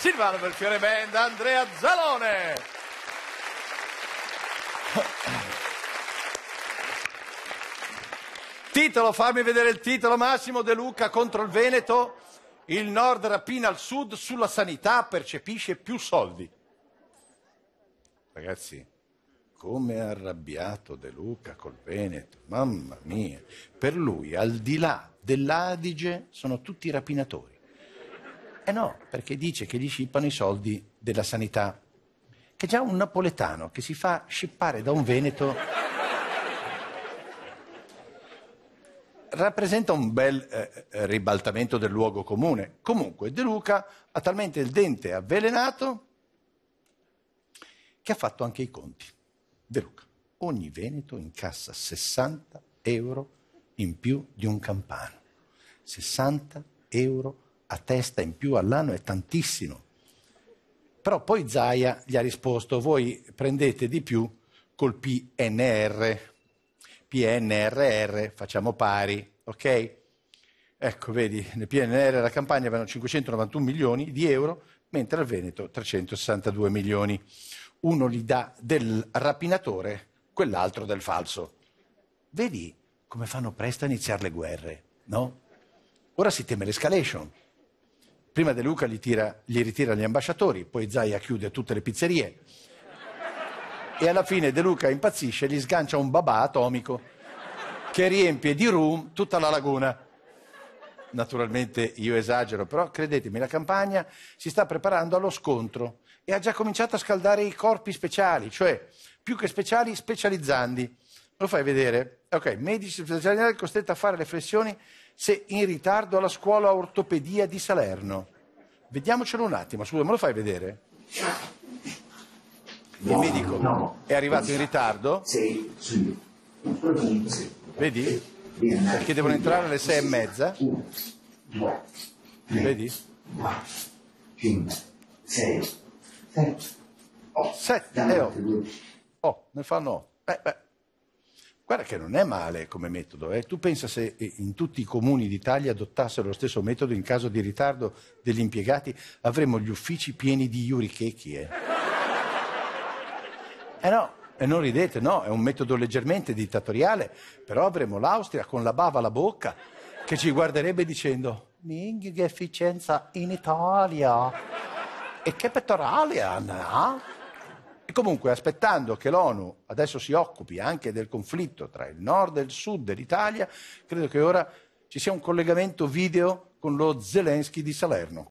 Silvano Belfiore Band, Andrea Zalone. Titolo, fammi vedere il titolo Massimo De Luca contro il Veneto. Il nord rapina il sud sulla sanità, percepisce più soldi. Ragazzi, come è arrabbiato De Luca col Veneto, mamma mia. Per lui, al di là dell'Adige, sono tutti rapinatori. Eh no, perché dice che gli scippano i soldi della sanità. Che già un napoletano che si fa scippare da un veneto rappresenta un bel eh, eh ribaltamento del luogo comune. Comunque De Luca ha talmente il dente avvelenato che ha fatto anche i conti. De Luca, ogni veneto incassa 60 euro in più di un campano. 60 euro in più a testa in più all'anno è tantissimo. Però poi Zaia gli ha risposto, voi prendete di più col PNR, PNRR, facciamo pari, ok? Ecco, vedi, nel PNR la Campania vanno 591 milioni di euro, mentre al Veneto 362 milioni. Uno li dà del rapinatore, quell'altro del falso. Vedi come fanno presto a iniziare le guerre, no? Ora si teme l'escalation. Prima De Luca gli, tira, gli ritira gli ambasciatori, poi Zaia chiude tutte le pizzerie. E alla fine De Luca impazzisce e gli sgancia un babà atomico che riempie di rum tutta la laguna. Naturalmente io esagero, però credetemi, la campagna si sta preparando allo scontro e ha già cominciato a scaldare i corpi speciali, cioè più che speciali, specializzandi lo fai vedere? Ok, medici specializzati costretti a fare le flessioni se in ritardo alla scuola ortopedia di Salerno. Vediamocelo un attimo, scusa, me lo fai vedere? No, il medico no. è arrivato in ritardo? Sì, sì. Vedi? Perché devono entrare alle sei e mezza? Vedi? Sette e otto. Eh, oh, ne fanno. Eh, beh. Guarda che non è male come metodo. Eh. Tu pensa se eh, in tutti i comuni d'Italia adottassero lo stesso metodo in caso di ritardo degli impiegati, avremmo gli uffici pieni di iurichechi. Eh, eh no, e non ridete, no, è un metodo leggermente dittatoriale, però avremmo l'Austria con la bava alla bocca che ci guarderebbe dicendo minchia che efficienza in Italia e che pettorale hanno, eh? comunque aspettando che l'ONU adesso si occupi anche del conflitto tra il nord e il sud dell'Italia, credo che ora ci sia un collegamento video con lo Zelensky di Salerno.